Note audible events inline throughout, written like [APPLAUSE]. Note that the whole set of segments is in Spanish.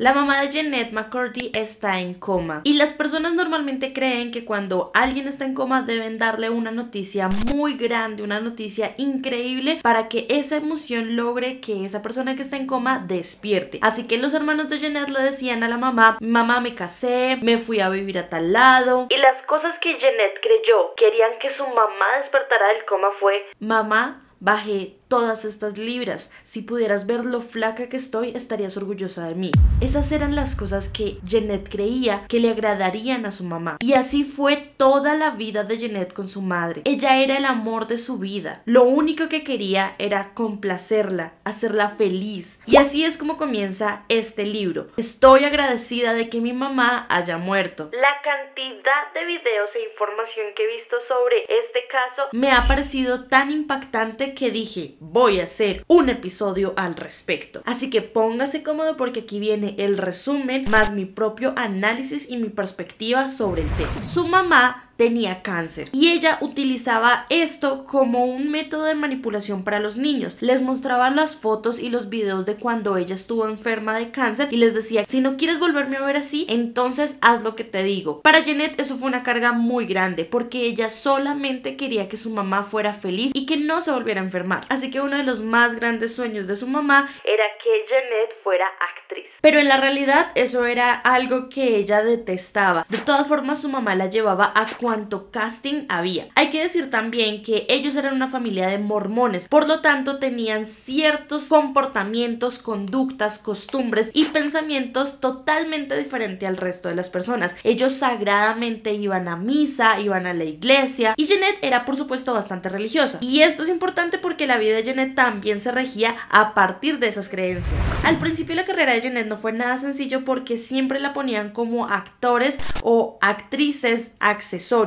La mamá de Jeanette McCurdy está en coma y las personas normalmente creen que cuando alguien está en coma deben darle una noticia muy grande, una noticia increíble para que esa emoción logre que esa persona que está en coma despierte. Así que los hermanos de Jeanette le decían a la mamá, mamá me casé, me fui a vivir a tal lado y las cosas que Jeanette creyó querían que su mamá despertara del coma fue, mamá bajé todas estas libras. Si pudieras ver lo flaca que estoy, estarías orgullosa de mí. Esas eran las cosas que Jeanette creía que le agradarían a su mamá. Y así fue toda la vida de Jeanette con su madre. Ella era el amor de su vida. Lo único que quería era complacerla, hacerla feliz. Y así es como comienza este libro. Estoy agradecida de que mi mamá haya muerto. La cantidad de videos e información que he visto sobre este caso me ha parecido tan impactante que dije, voy a hacer un episodio al respecto. Así que póngase cómodo porque aquí viene el resumen más mi propio análisis y mi perspectiva sobre el tema. Su mamá tenía cáncer. Y ella utilizaba esto como un método de manipulación para los niños. Les mostraba las fotos y los videos de cuando ella estuvo enferma de cáncer y les decía, si no quieres volverme a ver así, entonces haz lo que te digo. Para Janet eso fue una carga muy grande porque ella solamente quería que su mamá fuera feliz y que no se volviera a enfermar. Así que uno de los más grandes sueños de su mamá era que Janet fuera actriz. Pero en la realidad eso era algo que ella detestaba. De todas formas su mamá la llevaba a cuanto casting había. Hay que decir también que ellos eran una familia de mormones, por lo tanto tenían ciertos comportamientos, conductas, costumbres y pensamientos totalmente diferentes al resto de las personas. Ellos sagradamente iban a misa, iban a la iglesia y Jeanette era por supuesto bastante religiosa. Y esto es importante porque la vida de Jeanette también se regía a partir de esas creencias. Al principio la carrera de Jeanette no fue nada sencillo porque siempre la ponían como actores o actrices accesorias lo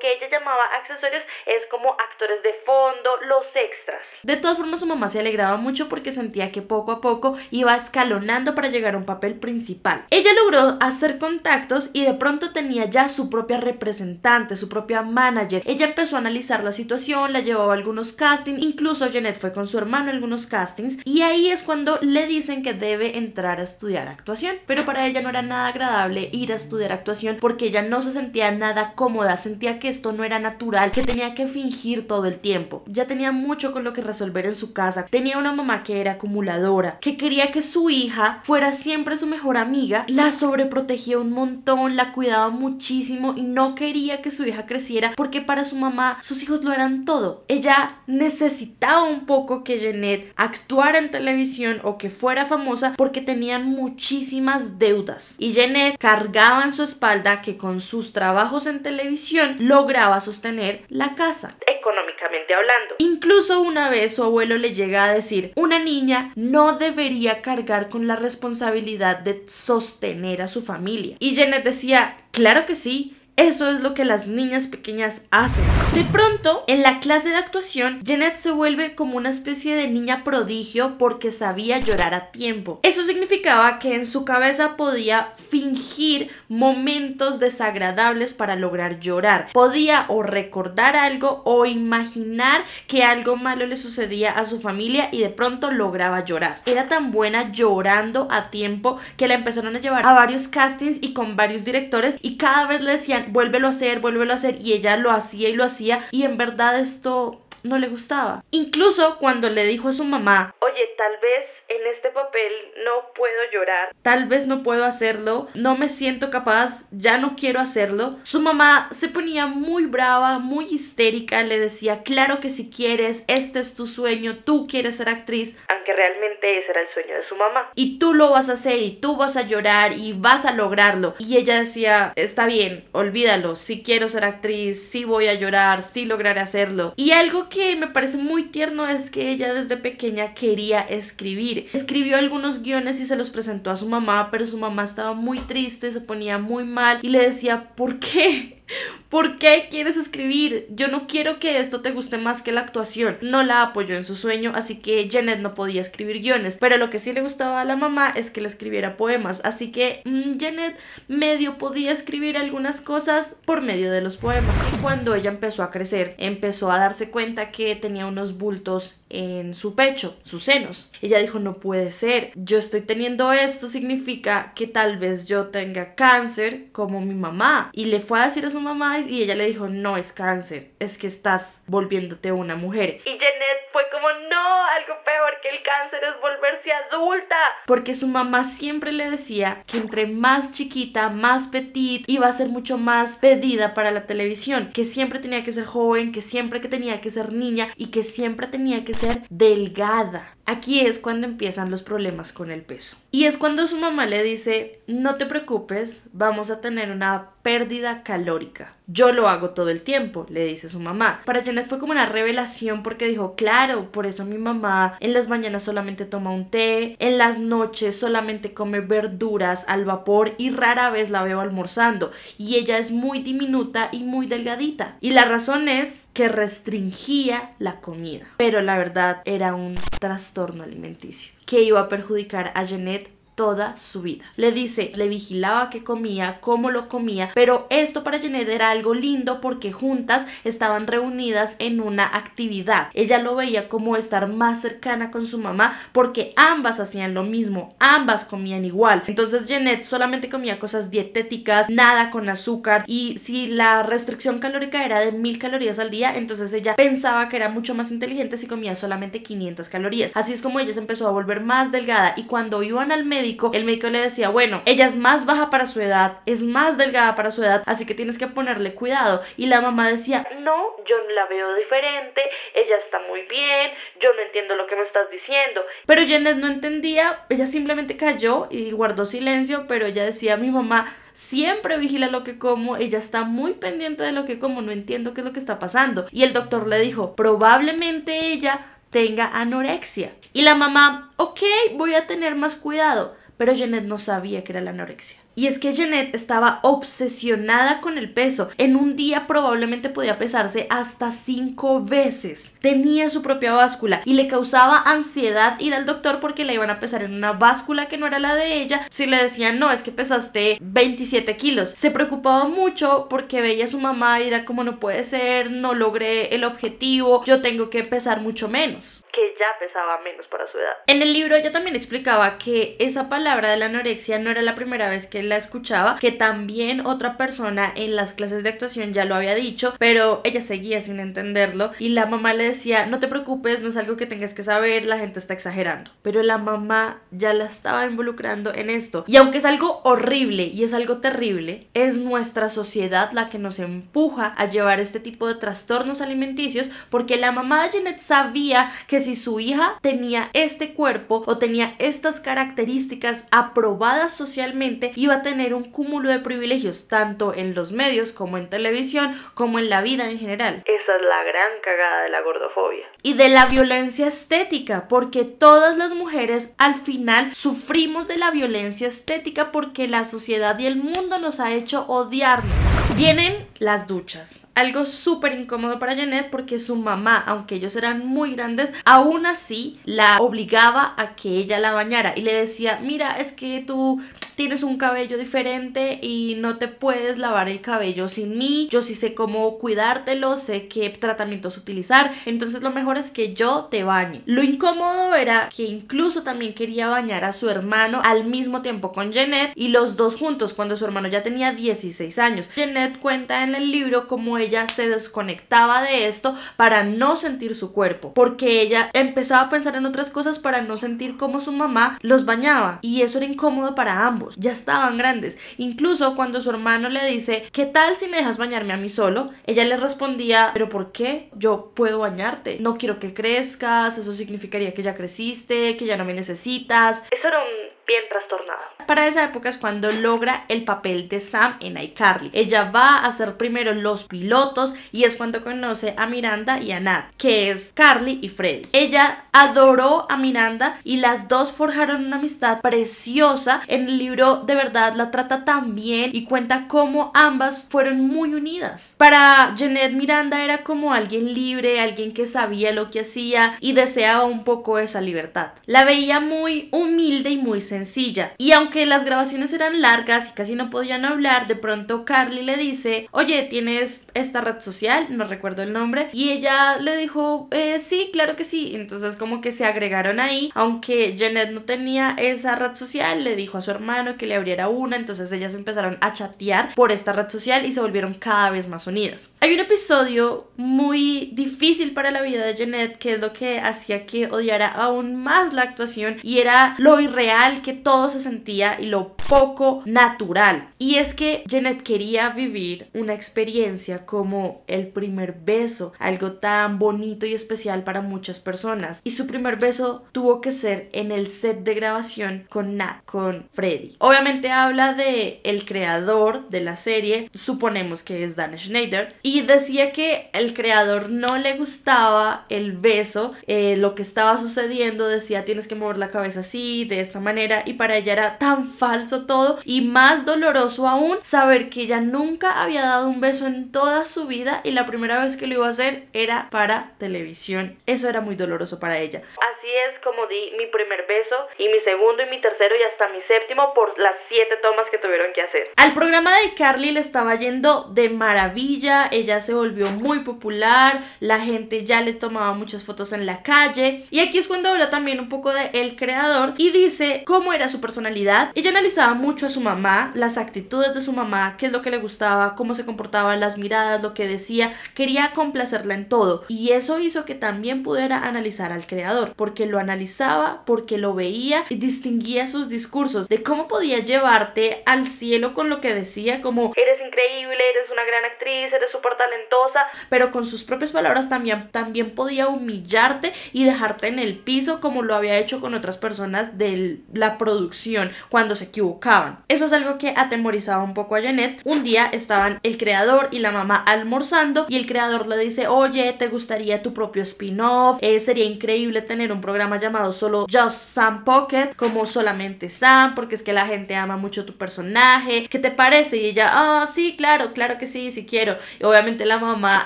que ella llamaba accesorios es como actores de fondo, los extras. De todas formas, su mamá se alegraba mucho porque sentía que poco a poco iba escalonando para llegar a un papel principal. Ella logró hacer contactos y de pronto tenía ya su propia representante, su propia manager. Ella empezó a analizar la situación, la llevaba a algunos castings, incluso Janet fue con su hermano a algunos castings y ahí es cuando le dicen que debe entrar a estudiar actuación. Pero para ella no era nada agradable ir a estudiar actuación porque ella no se sentía nada cómoda sentía que esto no era natural, que tenía que fingir todo el tiempo. Ya tenía mucho con lo que resolver en su casa, tenía una mamá que era acumuladora, que quería que su hija fuera siempre su mejor amiga, la sobreprotegía un montón, la cuidaba muchísimo y no quería que su hija creciera porque para su mamá sus hijos lo eran todo. Ella necesitaba un poco que Jeanette actuara en televisión o que fuera famosa porque tenían muchísimas deudas. Y Jeanette cargaba en su espalda que con sus trabajos en televisión lograba sostener la casa, económicamente hablando. Incluso una vez su abuelo le llega a decir, una niña no debería cargar con la responsabilidad de sostener a su familia. Y Janet decía, claro que sí, eso es lo que las niñas pequeñas hacen. De pronto, en la clase de actuación, Janet se vuelve como una especie de niña prodigio porque sabía llorar a tiempo. Eso significaba que en su cabeza podía fingir momentos desagradables para lograr llorar. Podía o recordar algo o imaginar que algo malo le sucedía a su familia y de pronto lograba llorar. Era tan buena llorando a tiempo que la empezaron a llevar a varios castings y con varios directores y cada vez le decían vuélvelo a hacer, vuélvelo a hacer, y ella lo hacía y lo hacía, y en verdad esto no le gustaba. Incluso cuando le dijo a su mamá, oye, tal vez en este papel no puedo llorar, tal vez no puedo hacerlo, no me siento capaz, ya no quiero hacerlo. Su mamá se ponía muy brava, muy histérica, le decía, claro que si quieres, este es tu sueño, tú quieres ser actriz, aunque realmente ese era el sueño de su mamá. Y tú lo vas a hacer y tú vas a llorar y vas a lograrlo. Y ella decía, está bien, olvídalo, si quiero ser actriz, si voy a llorar, si sí lograré hacerlo. Y algo que me parece muy tierno es que ella desde pequeña quería escribir. Escribió algunos guiones y se los presentó a su mamá, pero su mamá estaba muy triste, se ponía muy mal y le decía, ¿por qué? [LAUGHS] ¿Por qué quieres escribir? Yo no quiero que esto te guste más que la actuación. No la apoyó en su sueño, así que Janet no podía escribir guiones. Pero lo que sí le gustaba a la mamá es que le escribiera poemas. Así que mm, Janet medio podía escribir algunas cosas por medio de los poemas. Y cuando ella empezó a crecer, empezó a darse cuenta que tenía unos bultos en su pecho, sus senos. Ella dijo, no puede ser, yo estoy teniendo esto, significa que tal vez yo tenga cáncer como mi mamá. Y le fue a decir a su mamá y ella le dijo, no es cáncer, es que estás volviéndote una mujer. Y Janet fue como, no, algo peor que el cáncer es volverse adulta. Porque su mamá siempre le decía que entre más chiquita, más petit, iba a ser mucho más pedida para la televisión, que siempre tenía que ser joven, que siempre que tenía que ser niña y que siempre tenía que ser delgada. Aquí es cuando empiezan los problemas con el peso. Y es cuando su mamá le dice, no te preocupes, vamos a tener una pérdida calórica. Yo lo hago todo el tiempo, le dice su mamá. Para Janet fue como una revelación porque dijo, claro, por eso mi mamá en las mañanas solamente toma un té, en las noches solamente come verduras al vapor y rara vez la veo almorzando. Y ella es muy diminuta y muy delgadita. Y la razón es que restringía la comida. Pero la verdad era un trastorno alimenticio que iba a perjudicar a Janet toda su vida. Le dice, le vigilaba qué comía, cómo lo comía, pero esto para Janet era algo lindo porque juntas estaban reunidas en una actividad. Ella lo veía como estar más cercana con su mamá porque ambas hacían lo mismo, ambas comían igual. Entonces Janet solamente comía cosas dietéticas, nada con azúcar y si la restricción calórica era de mil calorías al día, entonces ella pensaba que era mucho más inteligente si comía solamente 500 calorías. Así es como ella se empezó a volver más delgada y cuando iban al médico el médico le decía, bueno, ella es más baja para su edad, es más delgada para su edad, así que tienes que ponerle cuidado. Y la mamá decía, no, yo la veo diferente, ella está muy bien, yo no entiendo lo que me estás diciendo. Pero Janet no entendía, ella simplemente cayó y guardó silencio, pero ella decía, mi mamá siempre vigila lo que como, ella está muy pendiente de lo que como, no entiendo qué es lo que está pasando. Y el doctor le dijo, probablemente ella tenga anorexia. Y la mamá, ok, voy a tener más cuidado, pero Janet no sabía que era la anorexia. Y es que Jeanette estaba obsesionada con el peso. En un día probablemente podía pesarse hasta cinco veces. Tenía su propia báscula y le causaba ansiedad ir al doctor porque la iban a pesar en una báscula que no era la de ella. Si le decían, no, es que pesaste 27 kilos. Se preocupaba mucho porque veía a su mamá y era como, no puede ser, no logré el objetivo, yo tengo que pesar mucho menos que ya pesaba menos para su edad. En el libro ella también explicaba que esa palabra de la anorexia no era la primera vez que la escuchaba, que también otra persona en las clases de actuación ya lo había dicho, pero ella seguía sin entenderlo y la mamá le decía, no te preocupes, no es algo que tengas que saber, la gente está exagerando. Pero la mamá ya la estaba involucrando en esto. Y aunque es algo horrible y es algo terrible, es nuestra sociedad la que nos empuja a llevar este tipo de trastornos alimenticios porque la mamá de Jeanette sabía que si su hija tenía este cuerpo o tenía estas características aprobadas socialmente, iba tener un cúmulo de privilegios tanto en los medios como en televisión como en la vida en general. Esa es la gran cagada de la gordofobia y de la violencia estética, porque todas las mujeres al final sufrimos de la violencia estética porque la sociedad y el mundo nos ha hecho odiarnos. Vienen las duchas, algo súper incómodo para Janet porque su mamá, aunque ellos eran muy grandes, aún así la obligaba a que ella la bañara y le decía, mira, es que tú tienes un cabello diferente y no te puedes lavar el cabello sin mí, yo sí sé cómo cuidártelo, sé qué tratamientos utilizar, entonces lo mejor es que yo te bañe. Lo incómodo era que incluso también quería bañar a su hermano al mismo tiempo con Jeanette y los dos juntos cuando su hermano ya tenía 16 años. Jeanette cuenta en el libro cómo ella se desconectaba de esto para no sentir su cuerpo, porque ella empezaba a pensar en otras cosas para no sentir cómo su mamá los bañaba y eso era incómodo para ambos. Ya estaban grandes. Incluso cuando su hermano le dice, ¿qué tal si me dejas bañarme a mí solo? Ella le respondía, ¿pero por qué? Yo puedo bañarte. No quiero que crezcas, eso significaría que ya creciste, que ya no me necesitas. Eso era un bien trastornada. Para esa época es cuando logra el papel de Sam en iCarly. Ella va a hacer primero los pilotos y es cuando conoce a Miranda y a Nat, que es Carly y Freddy. Ella adoró a Miranda y las dos forjaron una amistad preciosa. En el libro de verdad la trata tan bien y cuenta cómo ambas fueron muy unidas. Para Janet Miranda era como alguien libre, alguien que sabía lo que hacía y deseaba un poco esa libertad. La veía muy humilde y muy sencilla. Y aunque las grabaciones eran largas y casi no podían hablar, de pronto Carly le dice, oye, ¿tienes esta red social? No recuerdo el nombre. Y ella le dijo, eh, sí, claro que sí. Entonces como que se agregaron ahí, aunque Janet no tenía esa red social, le dijo a su hermano que le abriera una, entonces ellas empezaron a chatear por esta red social y se volvieron cada vez más unidas. Hay un episodio muy difícil para la vida de Janet, que es lo que hacía que odiara aún más la actuación y era lo irreal que todo se sentía y lo poco natural. Y es que Janet quería vivir una experiencia como el primer beso, algo tan bonito y especial para muchas personas. Y su primer beso tuvo que ser en el set de grabación con Nat, con Freddy. Obviamente habla de el creador de la serie, suponemos que es Dan Schneider, y decía que el creador no le gustaba el beso, eh, lo que estaba sucediendo, decía tienes que mover la cabeza así, de esta manera y para ella era tan falso todo y más doloroso aún saber que ella nunca había dado un beso en toda su vida y la primera vez que lo iba a hacer era para televisión. Eso era muy doloroso para ella. Así es como di mi primer beso y mi segundo y mi tercero y hasta mi séptimo por las siete tomas que tuvieron que hacer. Al programa de Carly le estaba yendo de maravilla, ella se volvió muy popular, la gente ya le tomaba muchas fotos en la calle y aquí es cuando habla también un poco de el creador y dice cómo era su personalidad. Ella analizaba mucho a su mamá, las actitudes de su mamá, qué es lo que le gustaba, cómo se comportaba, las miradas, lo que decía, quería complacerla en todo y eso hizo que también pudiera analizar al creador porque porque lo analizaba, porque lo veía y distinguía sus discursos, de cómo podía llevarte al cielo con lo que decía, como eres increíble, eres una gran actriz, eres súper talentosa, pero con sus propias palabras también, también podía humillarte y dejarte en el piso como lo había hecho con otras personas de la producción cuando se equivocaban. Eso es algo que atemorizaba un poco a Janet. Un día estaban el creador y la mamá almorzando y el creador le dice, oye, ¿te gustaría tu propio spin-off? Eh, sería increíble tener un programa llamado solo Just Sam Pocket, como solamente Sam, porque es que la gente ama mucho tu personaje, ¿qué te parece? Y ella, ah, sí, claro, claro que sí, si quiero. Y obviamente la mamá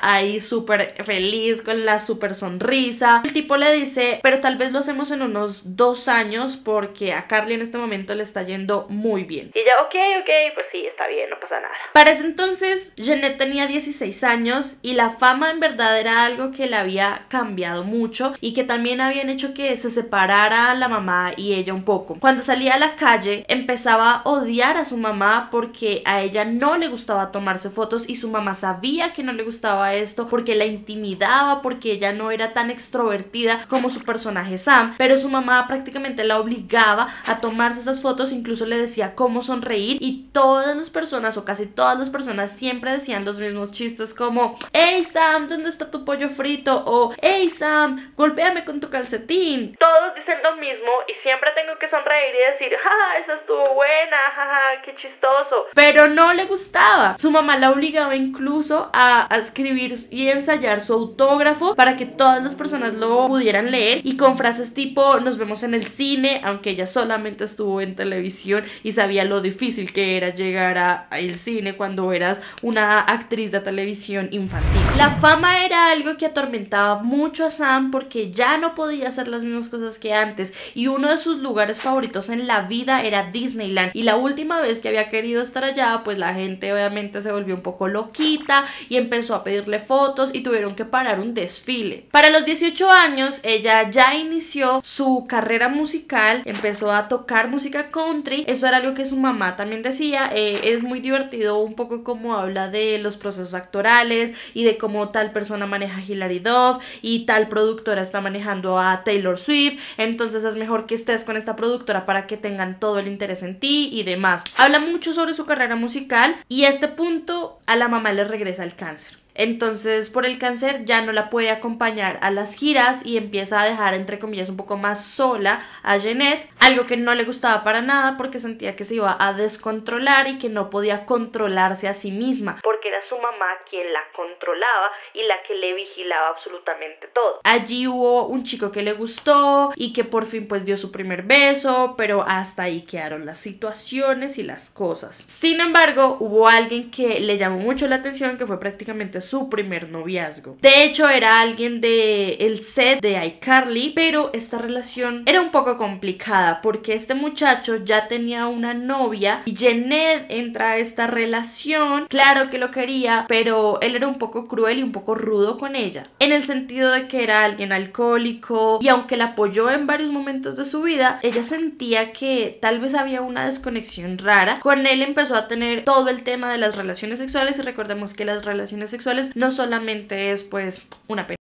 ahí súper feliz, con la súper sonrisa. El tipo le dice, pero tal vez lo hacemos en unos dos años porque a Carly en este momento le está yendo muy bien. Y ella, ok, ok, pues sí, está bien, no pasa nada. Para ese entonces, Jeanette tenía 16 años y la fama en verdad era algo que la había cambiado mucho y que también habían hecho que se separara la mamá y ella un poco. Cuando salía a la calle empezaba a odiar a su mamá porque a ella no le gustaba tomarse fotos y su mamá sabía que no le gustaba esto porque la intimidaba, porque ella no era tan extrovertida como su personaje Sam, pero su mamá prácticamente la obligaba a tomarse esas fotos, incluso le decía cómo sonreír y todas las personas o casi todas las personas siempre decían los mismos chistes como, hey Sam, ¿dónde está tu pollo frito? o hey Sam, golpéame con tu calcetín todos dicen lo mismo y siempre tengo que sonreír y decir, ja esa estuvo buena! ¡jaja, qué chistoso! Pero no le gustaba. Su mamá la obligaba incluso a, escribir y ensayar su autógrafo para que todas las personas lo pudieran leer y con frases tipo, nos vemos en el cine, aunque ella solamente estuvo en televisión y sabía lo difícil que era llegar al cine cuando eras una actriz de televisión infantil. La fama era algo que atormentaba mucho a Sam porque ya no podía hacer las mismas cosas que antes. Y uno de sus lugares favoritos en la vida era Disneyland. Y la última vez que había querido estar allá, pues la gente obviamente se volvió un poco loquita y empezó a pedirle fotos y tuvieron que parar un desfile. Para los 18 años, ella ya inició su carrera musical, empezó a tocar música country. Eso era algo que su mamá también decía. Eh, es muy divertido un poco como habla de los procesos actorales y de cómo tal persona maneja Hilary Duff y tal productora está manejando a Taylor Swift, entonces es mejor que estés con esta productora para que tengan todo el interés en ti y demás. Habla mucho sobre su carrera musical y a este punto a la mamá le regresa el cáncer. Entonces, por el cáncer ya no la puede acompañar a las giras y empieza a dejar, entre comillas, un poco más sola a Jeanette, algo que no le gustaba para nada porque sentía que se iba a descontrolar y que no podía controlarse a sí misma, porque era su mamá quien la controlaba y la que le vigilaba absolutamente todo. Allí hubo un chico que le gustó y que por fin pues dio su primer beso, pero hasta ahí quedaron las situaciones y las cosas. Sin embargo, hubo alguien que le llamó mucho la atención, que fue prácticamente su primer noviazgo. De hecho, era alguien de el set de iCarly, pero esta relación era un poco complicada porque este muchacho ya tenía una novia y Janet entra a esta relación. Claro que lo quería, pero él era un poco cruel y un poco rudo con ella, en el sentido de que era alguien alcohólico y aunque la apoyó en varios momentos de su vida, ella sentía que tal vez había una desconexión rara. Con él empezó a tener todo el tema de las relaciones sexuales y recordemos que las relaciones sexuales no solamente es pues una pena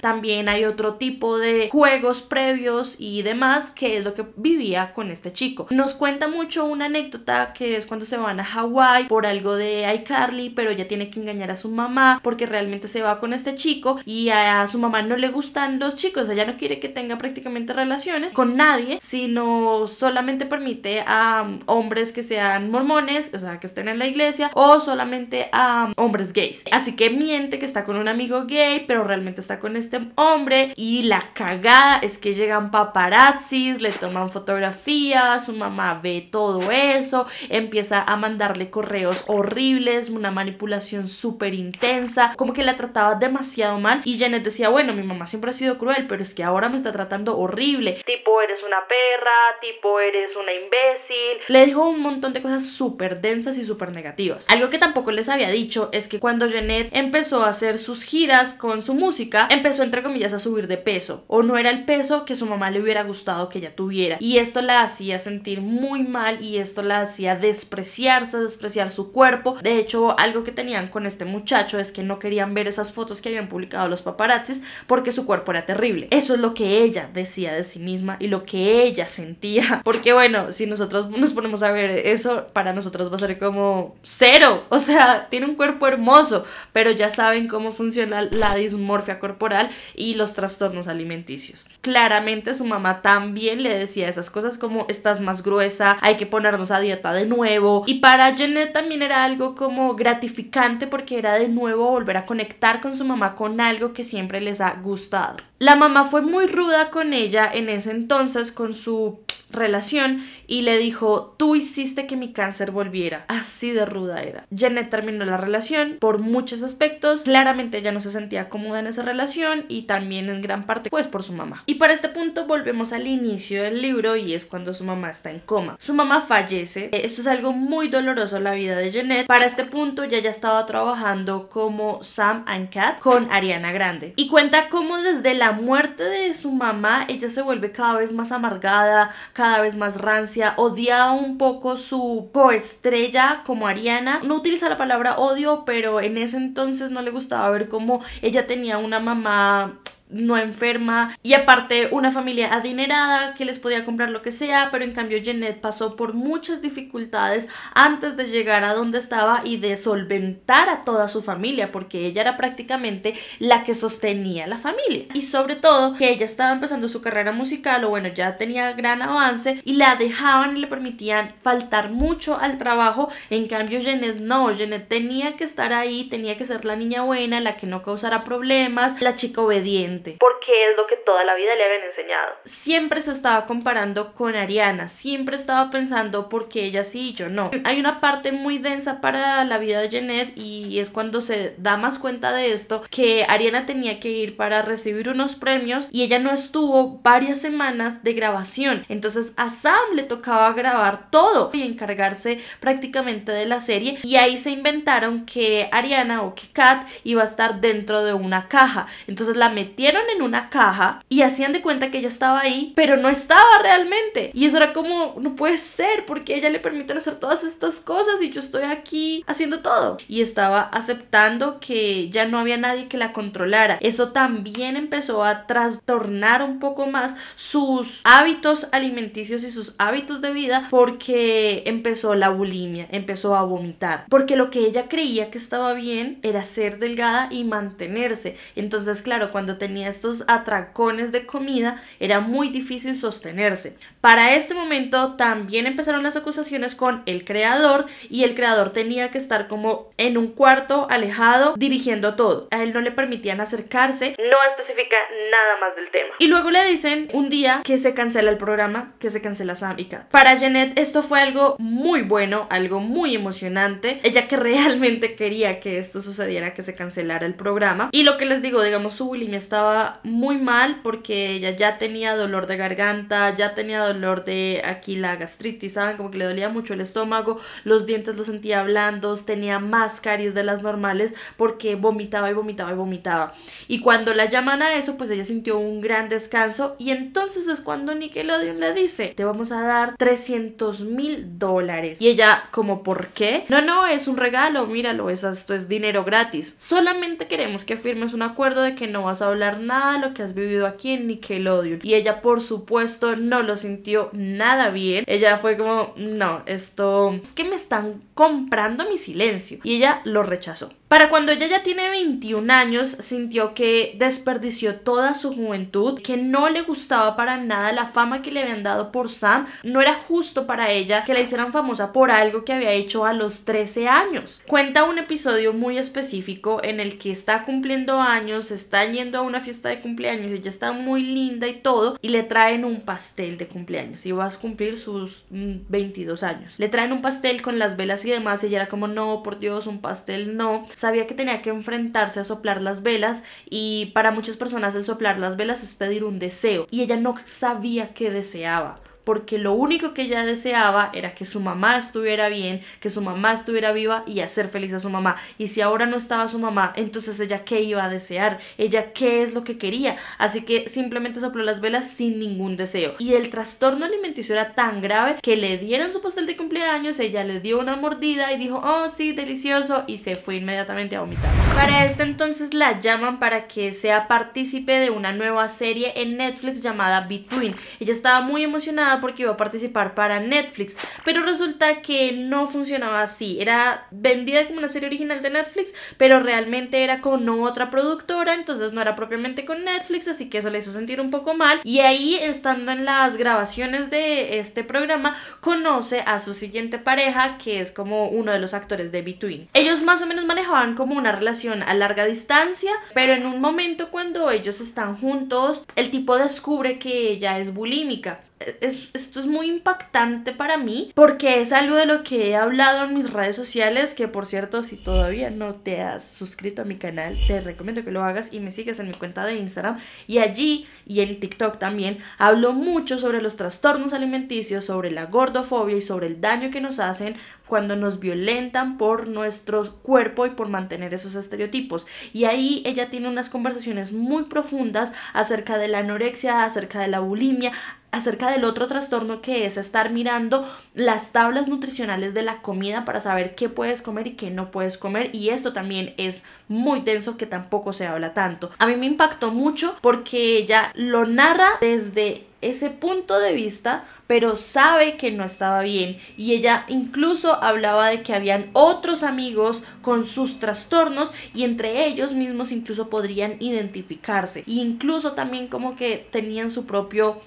también hay otro tipo de juegos previos y demás que es lo que vivía con este chico. Nos cuenta mucho una anécdota que es cuando se van a Hawái por algo de iCarly, pero ella tiene que engañar a su mamá porque realmente se va con este chico y a su mamá no le gustan los chicos. Ella no quiere que tenga prácticamente relaciones con nadie, sino solamente permite a um, hombres que sean mormones, o sea, que estén en la iglesia, o solamente a um, hombres gays. Así que miente que está con un amigo gay, pero realmente está con con este hombre y la cagada es que llegan paparazzis, le toman fotografías, su mamá ve todo eso, empieza a mandarle correos horribles, una manipulación súper intensa, como que la trataba demasiado mal y Janet decía, bueno, mi mamá siempre ha sido cruel, pero es que ahora me está tratando horrible, tipo eres una perra, tipo eres una imbécil, le dijo un montón de cosas súper densas y súper negativas. Algo que tampoco les había dicho es que cuando Janet empezó a hacer sus giras con su música, empezó entre comillas a subir de peso o no era el peso que su mamá le hubiera gustado que ella tuviera y esto la hacía sentir muy mal y esto la hacía despreciarse, despreciar su cuerpo. De hecho, algo que tenían con este muchacho es que no querían ver esas fotos que habían publicado los paparazzis porque su cuerpo era terrible. Eso es lo que ella decía de sí misma y lo que ella sentía. [LAUGHS] Porque bueno, si nosotros nos ponemos a ver eso, para nosotros va a ser como cero. O sea, tiene un cuerpo hermoso, pero ya saben cómo funciona la dismorfia corporal y los trastornos alimenticios. Claramente su mamá también le decía esas cosas como estás más gruesa, hay que ponernos a dieta de nuevo. Y para Jeanette también era algo como gratificante porque era de nuevo volver a conectar con su mamá con algo que siempre les ha gustado. La mamá fue muy ruda con ella en ese entonces, con su relación y le dijo, tú hiciste que mi cáncer volviera. Así de ruda era. Janet terminó la relación por muchos aspectos. Claramente ella no se sentía cómoda en esa relación y también en gran parte pues por su mamá. Y para este punto volvemos al inicio del libro y es cuando su mamá está en coma. Su mamá fallece. Eh, esto es algo muy doloroso en la vida de Janet. Para este punto ya ya estaba trabajando como Sam and Cat con Ariana Grande. Y cuenta cómo desde la muerte de su mamá ella se vuelve cada vez más amargada, cada vez más rancia, odiaba un poco su coestrella como Ariana. No utiliza la palabra odio, pero en ese entonces no le gustaba ver cómo ella tenía una mamá no enferma y aparte una familia adinerada que les podía comprar lo que sea, pero en cambio Jeanette pasó por muchas dificultades antes de llegar a donde estaba y de solventar a toda su familia porque ella era prácticamente la que sostenía la familia y sobre todo que ella estaba empezando su carrera musical o bueno ya tenía gran avance y la dejaban y le permitían faltar mucho al trabajo, en cambio Jeanette no, Jeanette tenía que estar ahí, tenía que ser la niña buena, la que no causara problemas, la chica obediente porque es lo que toda la vida le habían enseñado. Siempre se estaba comparando con Ariana, siempre estaba pensando por qué ella sí y yo no. Hay una parte muy densa para la vida de Jeanette y es cuando se da más cuenta de esto que Ariana tenía que ir para recibir unos premios y ella no estuvo varias semanas de grabación. Entonces a Sam le tocaba grabar todo y encargarse prácticamente de la serie y ahí se inventaron que Ariana o que Kat iba a estar dentro de una caja. Entonces la metieron en una caja y hacían de cuenta que ella estaba ahí, pero no estaba realmente. Y eso era como, no puede ser, porque ella le permiten hacer todas estas cosas y yo estoy aquí haciendo todo. Y estaba aceptando que ya no había nadie que la controlara. Eso también empezó a trastornar un poco más sus hábitos alimenticios y sus hábitos de vida porque empezó la bulimia, empezó a vomitar. Porque lo que ella creía que estaba bien era ser delgada y mantenerse. Entonces, claro, cuando tenía estos atracones de comida, era muy difícil sostenerse. Para este momento también empezaron las acusaciones con el creador y el creador tenía que estar como en un cuarto alejado dirigiendo todo. A él no le permitían acercarse, no especifica nada más del tema. Y luego le dicen un día que se cancela el programa, que se cancela Sam y Kat. Para Janet esto fue algo muy bueno, algo muy emocionante. Ella que realmente quería que esto sucediera, que se cancelara el programa. Y lo que les digo, digamos, su bulimia estaba muy mal porque ella ya tenía dolor de garganta, ya tenía dolor de aquí la gastritis, ¿saben? Como que le dolía mucho el estómago, los dientes los sentía blandos, tenía más caries de las normales porque vomitaba y vomitaba y vomitaba. Y cuando la llaman a eso, pues ella sintió un gran descanso y entonces es cuando Nickelodeon le dice, te vamos a dar 300 mil dólares. Y ella, como, ¿por qué? No, no, es un regalo, míralo, esto es dinero gratis. Solamente queremos que firmes un acuerdo de que no vas a hablar nada lo que has vivido aquí en odio Y ella, por supuesto, no lo sintió nada bien. Ella fue como, no, esto es que me están comprando mi silencio. Y ella lo rechazó. Para cuando ella ya tiene 21 años, sintió que desperdició toda su juventud, que no le gustaba para nada la fama que le habían dado por Sam, no era justo para ella que la hicieran famosa por algo que había hecho a los 13 años. Cuenta un episodio muy específico en el que está cumpliendo años, está yendo a una fiesta de cumpleaños, y ella está muy linda y todo, y le traen un pastel de cumpleaños, y vas a cumplir sus 22 mm, años. Le traen un pastel con las velas y demás, y ella era como, no, por Dios, un pastel no sabía que tenía que enfrentarse a soplar las velas y para muchas personas el soplar las velas es pedir un deseo y ella no sabía qué deseaba porque lo único que ella deseaba era que su mamá estuviera bien, que su mamá estuviera viva y hacer feliz a su mamá. Y si ahora no estaba su mamá, entonces ella qué iba a desear, ella qué es lo que quería. Así que simplemente sopló las velas sin ningún deseo. Y el trastorno alimenticio era tan grave que le dieron su pastel de cumpleaños, ella le dio una mordida y dijo, oh sí, delicioso, y se fue inmediatamente a vomitar. Para este entonces la llaman para que sea partícipe de una nueva serie en Netflix llamada Between. Ella estaba muy emocionada porque iba a participar para Netflix, pero resulta que no funcionaba así. Era vendida como una serie original de Netflix, pero realmente era con otra productora, entonces no era propiamente con Netflix, así que eso le hizo sentir un poco mal. Y ahí, estando en las grabaciones de este programa, conoce a su siguiente pareja, que es como uno de los actores de Between. Ellos más o menos manejaban como una relación a larga distancia, pero en un momento cuando ellos están juntos, el tipo descubre que ella es bulímica esto es muy impactante para mí porque es algo de lo que he hablado en mis redes sociales, que por cierto, si todavía no te has suscrito a mi canal, te recomiendo que lo hagas y me sigas en mi cuenta de Instagram y allí y en TikTok también hablo mucho sobre los trastornos alimenticios, sobre la gordofobia y sobre el daño que nos hacen cuando nos violentan por nuestro cuerpo y por mantener esos estereotipos. Y ahí ella tiene unas conversaciones muy profundas acerca de la anorexia, acerca de la bulimia, acerca del otro trastorno que es estar mirando las tablas nutricionales de la comida para saber qué puedes comer y qué no puedes comer y esto también es muy tenso que tampoco se habla tanto. A mí me impactó mucho porque ella lo narra desde ese punto de vista, pero sabe que no estaba bien. Y ella incluso hablaba de que habían otros amigos con sus trastornos y entre ellos mismos incluso podrían identificarse. E incluso también como que tenían su propio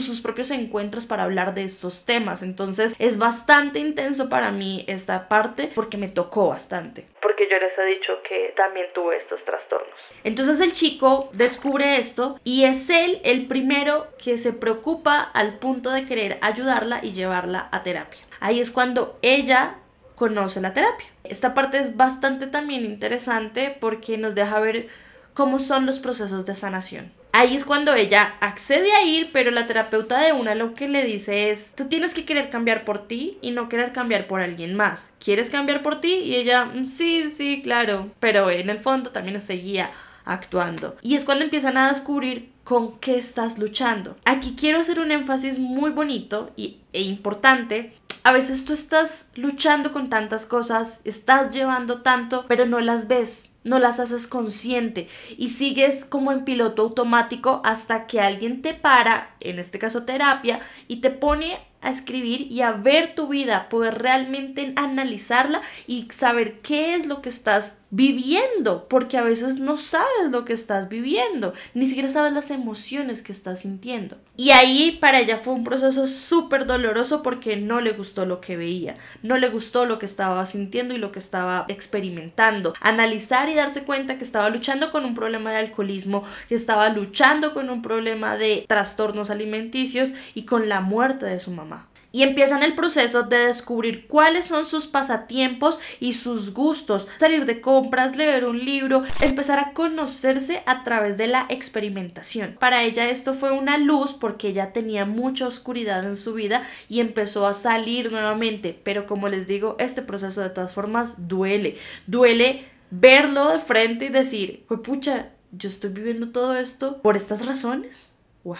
sus propios encuentros para hablar de estos temas. Entonces es bastante intenso para mí esta parte porque me tocó bastante. Porque yo les he dicho que también tuve estos trastornos. Entonces el chico descubre esto y es él el primero que se preocupa al punto de querer ayudarla y llevarla a terapia. Ahí es cuando ella conoce la terapia. Esta parte es bastante también interesante porque nos deja ver cómo son los procesos de sanación. Ahí es cuando ella accede a ir, pero la terapeuta de una lo que le dice es, tú tienes que querer cambiar por ti y no querer cambiar por alguien más. ¿Quieres cambiar por ti? Y ella, mm, sí, sí, claro, pero en el fondo también seguía actuando. Y es cuando empiezan a descubrir con qué estás luchando. Aquí quiero hacer un énfasis muy bonito y, e importante. A veces tú estás luchando con tantas cosas, estás llevando tanto, pero no las ves, no las haces consciente y sigues como en piloto automático hasta que alguien te para, en este caso terapia, y te pone a escribir y a ver tu vida, poder realmente analizarla y saber qué es lo que estás viviendo, porque a veces no sabes lo que estás viviendo, ni siquiera sabes las emociones que estás sintiendo. Y ahí para ella fue un proceso súper doloroso porque no le gustó lo que veía, no le gustó lo que estaba sintiendo y lo que estaba experimentando. Analizar y darse cuenta que estaba luchando con un problema de alcoholismo, que estaba luchando con un problema de trastornos alimenticios y con la muerte de su mamá y empiezan el proceso de descubrir cuáles son sus pasatiempos y sus gustos, salir de compras, leer un libro, empezar a conocerse a través de la experimentación. Para ella esto fue una luz porque ella tenía mucha oscuridad en su vida y empezó a salir nuevamente, pero como les digo, este proceso de todas formas duele, duele verlo de frente y decir, pues pucha, yo estoy viviendo todo esto por estas razones. Wow.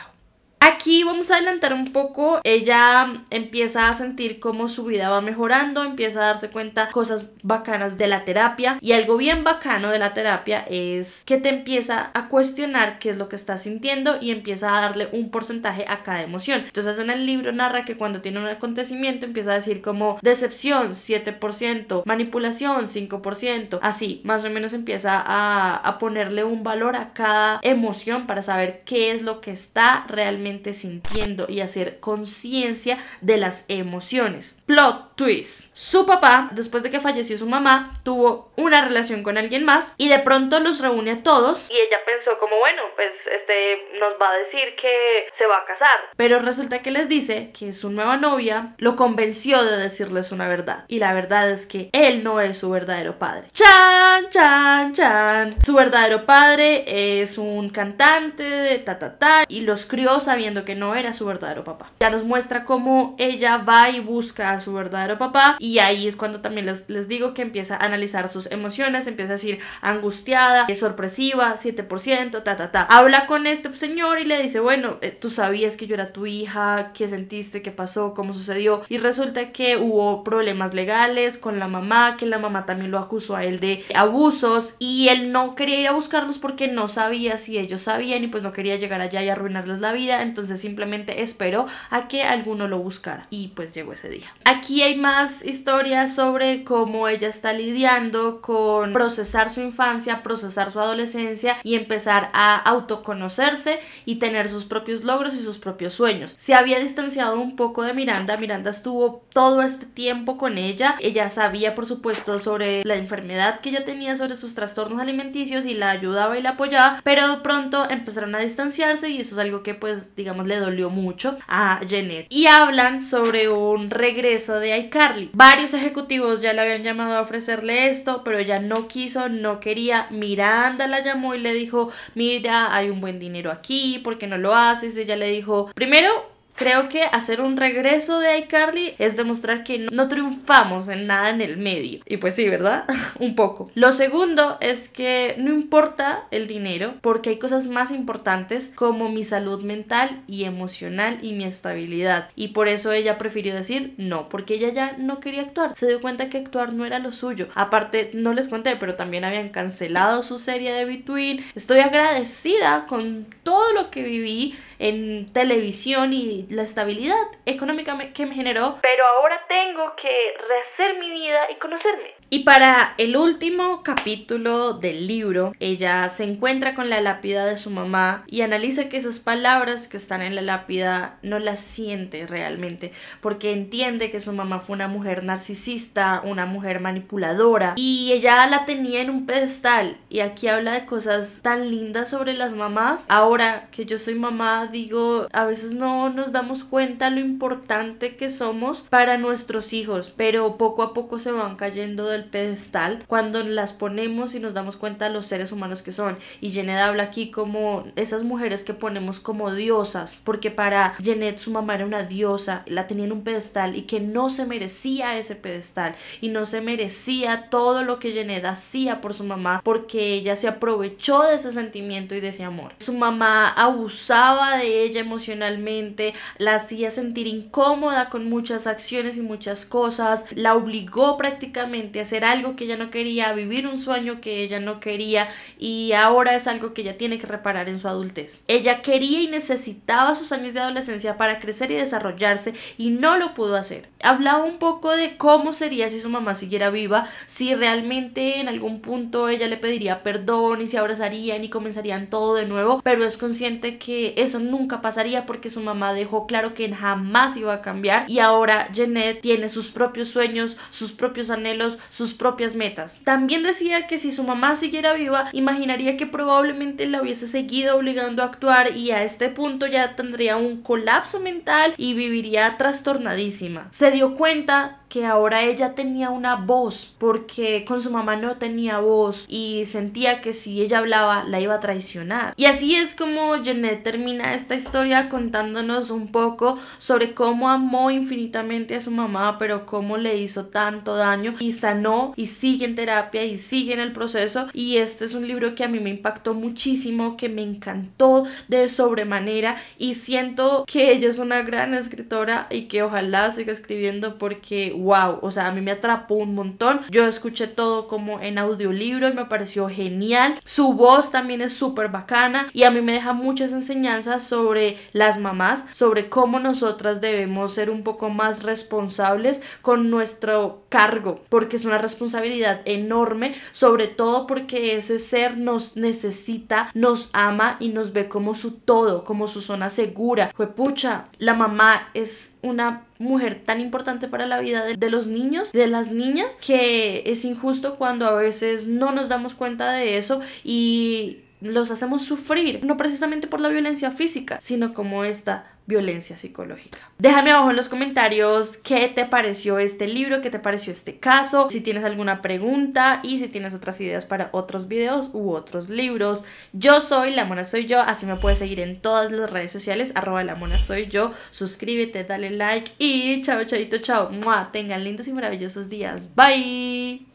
Aquí vamos a adelantar un poco, ella empieza a sentir cómo su vida va mejorando, empieza a darse cuenta cosas bacanas de la terapia y algo bien bacano de la terapia es que te empieza a cuestionar qué es lo que estás sintiendo y empieza a darle un porcentaje a cada emoción. Entonces en el libro narra que cuando tiene un acontecimiento empieza a decir como decepción 7%, manipulación 5%, así más o menos empieza a ponerle un valor a cada emoción para saber qué es lo que está realmente sintiendo y hacer conciencia de las emociones. Plot twist. Su papá, después de que falleció su mamá, tuvo una relación con alguien más y de pronto los reúne a todos. Y ella pensó como, bueno, pues este nos va a decir que se va a casar. Pero resulta que les dice que su nueva novia lo convenció de decirles una verdad. Y la verdad es que él no es su verdadero padre. Chan, chan, chan. Su verdadero padre es un cantante de ta ta ta y los crios que no era su verdadero papá. Ya nos muestra cómo ella va y busca a su verdadero papá y ahí es cuando también les, les digo que empieza a analizar sus emociones, empieza a decir angustiada, sorpresiva, 7%, ta, ta, ta. Habla con este señor y le dice, bueno, eh, tú sabías que yo era tu hija, qué sentiste, qué pasó, cómo sucedió. Y resulta que hubo problemas legales con la mamá, que la mamá también lo acusó a él de abusos y él no quería ir a buscarlos porque no sabía si ellos sabían y pues no quería llegar allá y arruinarles la vida entonces simplemente esperó a que alguno lo buscara y pues llegó ese día. Aquí hay más historias sobre cómo ella está lidiando con procesar su infancia, procesar su adolescencia y empezar a autoconocerse y tener sus propios logros y sus propios sueños. Se había distanciado un poco de Miranda, Miranda estuvo todo este tiempo con ella, ella sabía por supuesto sobre la enfermedad que ella tenía, sobre sus trastornos alimenticios y la ayudaba y la apoyaba, pero pronto empezaron a distanciarse y eso es algo que pues digamos le dolió mucho a Janet. Y hablan sobre un regreso de iCarly. Varios ejecutivos ya le habían llamado a ofrecerle esto, pero ella no quiso, no quería. Miranda la llamó y le dijo, mira, hay un buen dinero aquí, ¿por qué no lo haces? Ella le dijo, primero Creo que hacer un regreso de iCarly es demostrar que no triunfamos en nada en el medio. Y pues sí, ¿verdad? [LAUGHS] un poco. Lo segundo es que no importa el dinero porque hay cosas más importantes como mi salud mental y emocional y mi estabilidad. Y por eso ella prefirió decir no, porque ella ya no quería actuar. Se dio cuenta que actuar no era lo suyo. Aparte, no les conté, pero también habían cancelado su serie de Between. Estoy agradecida con todo lo que viví en televisión y la estabilidad económica que me generó, pero ahora tengo que rehacer mi vida y conocerme. Y para el último capítulo del libro, ella se encuentra con la lápida de su mamá y analiza que esas palabras que están en la lápida no las siente realmente, porque entiende que su mamá fue una mujer narcisista, una mujer manipuladora, y ella la tenía en un pedestal. Y aquí habla de cosas tan lindas sobre las mamás. Ahora que yo soy mamá, digo, a veces no nos damos cuenta lo importante que somos para nuestros hijos, pero poco a poco se van cayendo del pedestal cuando las ponemos y nos damos cuenta los seres humanos que son. Y Jenet habla aquí como esas mujeres que ponemos como diosas, porque para Jenet su mamá era una diosa, la tenía en un pedestal y que no se merecía ese pedestal y no se merecía todo lo que Jenet hacía por su mamá porque ella se aprovechó de ese sentimiento y de ese amor. Su mamá abusaba de ella emocionalmente, la hacía sentir incómoda con muchas acciones y muchas cosas, la obligó prácticamente a algo que ella no quería, vivir un sueño que ella no quería y ahora es algo que ella tiene que reparar en su adultez. Ella quería y necesitaba sus años de adolescencia para crecer y desarrollarse y no lo pudo hacer. Hablaba un poco de cómo sería si su mamá siguiera viva, si realmente en algún punto ella le pediría perdón y se abrazarían y comenzarían todo de nuevo, pero es consciente que eso nunca pasaría porque su mamá dejó claro que jamás iba a cambiar y ahora Jeanette tiene sus propios sueños, sus propios anhelos, sus propias metas. También decía que si su mamá siguiera viva, imaginaría que probablemente la hubiese seguido obligando a actuar y a este punto ya tendría un colapso mental y viviría trastornadísima. Se dio cuenta que ahora ella tenía una voz porque con su mamá no tenía voz y sentía que si ella hablaba la iba a traicionar. Y así es como Jeanette termina esta historia contándonos un poco sobre cómo amó infinitamente a su mamá, pero cómo le hizo tanto daño y sanó y sigue en terapia y sigue en el proceso. Y este es un libro que a mí me impactó muchísimo, que me encantó de sobremanera y siento que ella es una gran escritora y que ojalá siga escribiendo porque wow, o sea, a mí me atrapó un montón. Yo escuché todo como en audiolibro y me pareció genial. Su voz también es súper bacana y a mí me deja muchas enseñanzas sobre las mamás, sobre cómo nosotras debemos ser un poco más responsables con nuestro cargo, porque es una responsabilidad enorme, sobre todo porque ese ser nos necesita, nos ama y nos ve como su todo, como su zona segura. Fue pucha, la mamá es una mujer tan importante para la vida de, los niños, de las niñas, que es injusto cuando a veces no nos damos cuenta de eso y los hacemos sufrir, no precisamente por la violencia física, sino como esta violencia psicológica. Déjame abajo en los comentarios qué te pareció este libro, qué te pareció este caso, si tienes alguna pregunta y si tienes otras ideas para otros videos u otros libros. Yo soy La Mona Soy Yo, así me puedes seguir en todas las redes sociales, arroba La Mona Soy Yo, suscríbete, dale like y chao, chadito chao. Tengan lindos y maravillosos días. Bye.